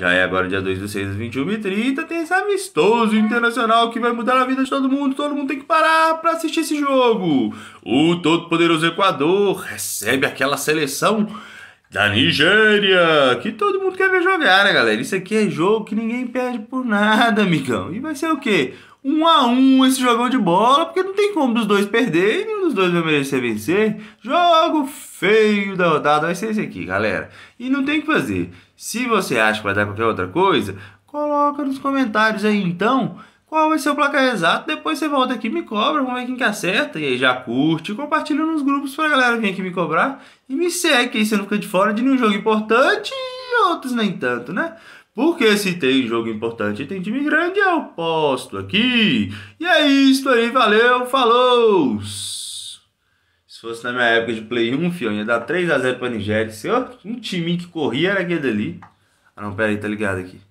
Já é agora dia 2 do 6 às 21h30, tem esse amistoso internacional que vai mudar a vida de todo mundo. Todo mundo tem que parar para assistir esse jogo. O todo-poderoso Equador recebe aquela seleção da Nigéria, que todo mundo quer ver jogar, né, galera? Isso aqui é jogo que ninguém perde por nada, amigão. E vai ser o quê? Um a um esse jogão de bola, porque não tem como dos dois perder e nenhum dos dois vai merecer vencer. Jogo feio da rodada vai ser esse aqui, galera. E não tem o que fazer. Se você acha que vai dar qualquer outra coisa, coloca nos comentários aí então qual vai ser o placar exato. Depois você volta aqui me cobra, vamos ver quem que acerta. E aí já curte, compartilha nos grupos pra galera vir aqui me cobrar. E me segue, aí você não fica de fora de nenhum jogo importante e outros nem tanto, né? Porque se tem jogo importante e tem time grande, eu posto aqui. E é isso aí, valeu, falou! Se fosse na minha época de Play 1, fio, ia dar 3x0 pra Nigéria. Se eu, um time que corria era aquele ali. Ah não, pera aí, tá ligado aqui.